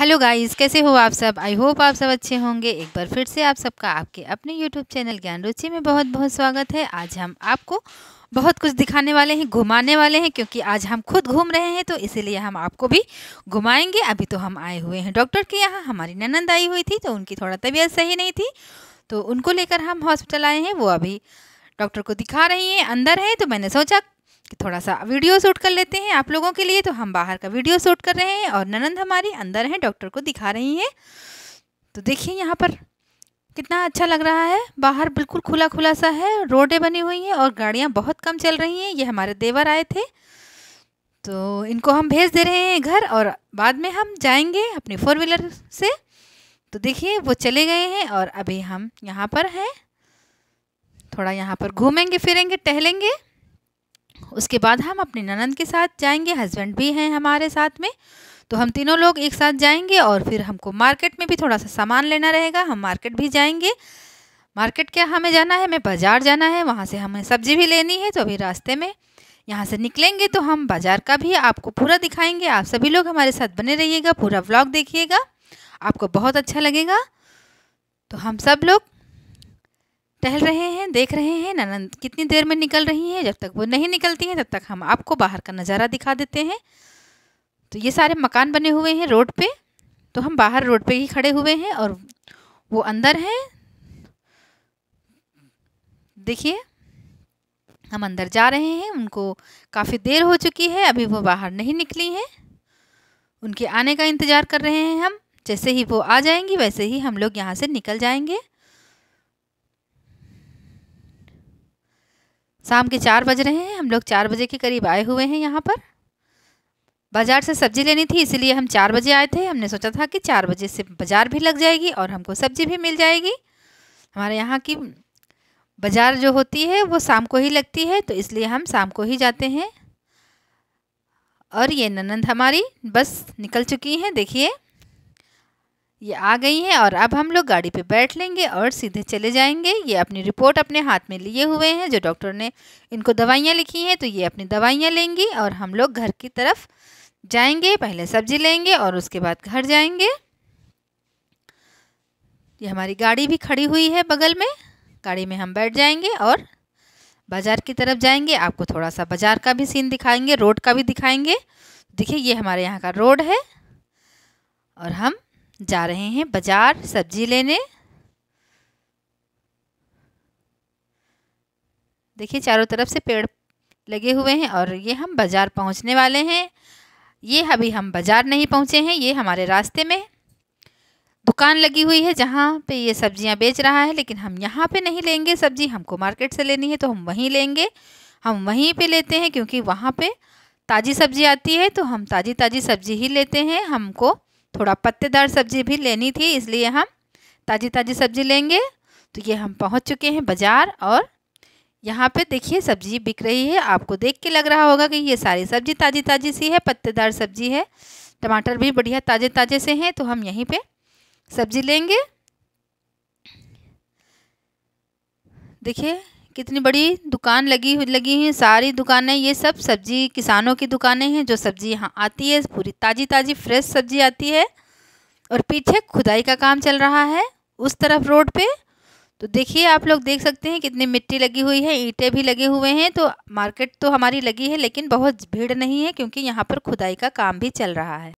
hello guys कैसे हो आप सब आई होप आप सब अच्छे होंगे एक बार फिर से आप सबका आपके अपने यूट्यूब चैनल ज्ञान रुचि में बहुत बहुत स्वागत है आज हम आपको बहुत कुछ दिखाने वाले हैं घुमाने वाले हैं क्योंकि आज हम खुद घूम रहे हैं तो इसीलिए हम आपको भी घुमाएंगे अभी तो हम आए हुए हैं डॉक्टर के यहाँ हमारी ननंद आई हुई थी तो उनकी थोड़ा तबीयत सही नहीं थी तो उनको लेकर हम हॉस्पिटल आए हैं वो अभी डॉक्टर को दिखा रही है अंदर है तो मैंने सोचा थोड़ा सा वीडियो शूट कर लेते हैं आप लोगों के लिए तो हम बाहर का वीडियो शूट कर रहे हैं और ननंद हमारी अंदर है डॉक्टर को दिखा रही हैं तो देखिए यहाँ पर कितना अच्छा लग रहा है बाहर बिल्कुल खुला खुला सा है रोडें बनी हुई हैं और गाड़ियाँ बहुत कम चल रही हैं ये हमारे देवर आए थे तो इनको हम भेज दे रहे हैं घर और बाद में हम जाएंगे अपने फोर व्हीलर से तो देखिए वो चले गए हैं और अभी हम यहाँ पर हैं थोड़ा यहाँ पर घूमेंगे फिरेंगे टहलेंगे उसके बाद हम अपने ननंद के साथ जाएंगे हस्बैंड भी हैं हमारे साथ में तो हम तीनों लोग एक साथ जाएंगे और फिर हमको मार्केट में भी थोड़ा सा सामान लेना रहेगा हम मार्केट भी जाएंगे मार्केट क्या हमें जाना है हमें बाज़ार जाना है वहाँ से हमें सब्जी भी लेनी है तो अभी रास्ते में यहाँ से निकलेंगे तो हम बाज़ार का भी आपको पूरा दिखाएंगे आप सभी लोग हमारे साथ बने रहिएगा पूरा व्लॉग देखिएगा आपको बहुत अच्छा लगेगा तो हम सब लोग टहल रहे हैं देख रहे हैं ननंद कितनी देर में निकल रही हैं जब तक वो नहीं निकलती हैं तब तक हम आपको बाहर का नज़ारा दिखा देते हैं तो ये सारे मकान बने हुए हैं रोड पे तो हम बाहर रोड पे ही खड़े हुए हैं और वो अंदर हैं देखिए हम अंदर जा रहे हैं उनको काफ़ी देर हो चुकी है अभी वो बाहर नहीं निकली हैं उनके आने का इंतज़ार कर रहे हैं हम जैसे ही वो आ जाएंगी वैसे ही हम लोग यहाँ से निकल जाएंगे शाम के चार बज रहे हैं हम लोग चार बजे के करीब आए हुए हैं यहाँ पर बाज़ार से सब्ज़ी लेनी थी इसलिए हम चार बजे आए थे हमने सोचा था कि चार बजे से बाज़ार भी लग जाएगी और हमको सब्ज़ी भी मिल जाएगी हमारे यहाँ की बाज़ार जो होती है वो शाम को ही लगती है तो इसलिए हम शाम को ही जाते हैं और ये ननंद हमारी बस निकल चुकी हैं देखिए ये आ गई हैं और अब हम लोग गाड़ी पे बैठ लेंगे और सीधे चले जाएंगे ये अपनी रिपोर्ट अपने हाथ में लिए हुए हैं जो डॉक्टर ने इनको दवाइयाँ लिखी हैं तो ये अपनी दवाइयाँ लेंगी और हम लोग घर की तरफ जाएंगे पहले सब्जी लेंगे और उसके बाद घर जाएंगे ये हमारी गाड़ी भी खड़ी हुई है बगल में गाड़ी में हम बैठ जाएंगे और बाज़ार की तरफ जाएंगे आपको थोड़ा सा बाज़ार का भी सीन दिखाएंगे रोड का भी दिखाएंगे देखिए ये हमारे यहाँ का रोड है और हम जा रहे हैं बाजार सब्जी लेने देखिए चारों तरफ से पेड़ लगे हुए हैं और ये हम बाज़ार पहुंचने वाले हैं ये अभी हम बाज़ार नहीं पहुंचे हैं ये हमारे रास्ते में दुकान लगी हुई है जहाँ पे ये सब्जियाँ बेच रहा है लेकिन हम यहाँ पे नहीं लेंगे सब्जी हमको मार्केट से लेनी है तो हम वहीं लेंगे हम वहीं पे लेते हैं क्योंकि वहाँ पे ताज़ी सब्जी आती है तो हम ताज़ी ताज़ी सब्जी ही लेते हैं हमको थोड़ा पत्तेदार सब्जी भी लेनी थी इसलिए हम ताज़ी ताज़ी सब्जी लेंगे तो ये हम पहुंच चुके हैं बाज़ार और यहाँ पे देखिए सब्जी बिक रही है आपको देख के लग रहा होगा कि ये सारी सब्जी ताज़ी ताज़ी सी है पत्तेदार सब्जी है टमाटर भी बढ़िया ताज़े ताज़े से हैं तो हम यहीं पर सब्जी लेंगे देखिए कितनी बड़ी दुकान लगी हुई लगी हैं सारी दुकानें ये सब सब्जी किसानों की दुकानें हैं जो सब्जी यहाँ आती है पूरी ताज़ी ताज़ी फ्रेश सब्जी आती है और पीछे खुदाई का काम चल रहा है उस तरफ रोड पे तो देखिए आप लोग देख सकते हैं कितनी मिट्टी लगी हुई है ईंटें भी लगे हुए हैं तो मार्केट तो हमारी लगी है लेकिन बहुत भीड़ नहीं है क्योंकि यहाँ पर खुदाई का काम भी चल रहा है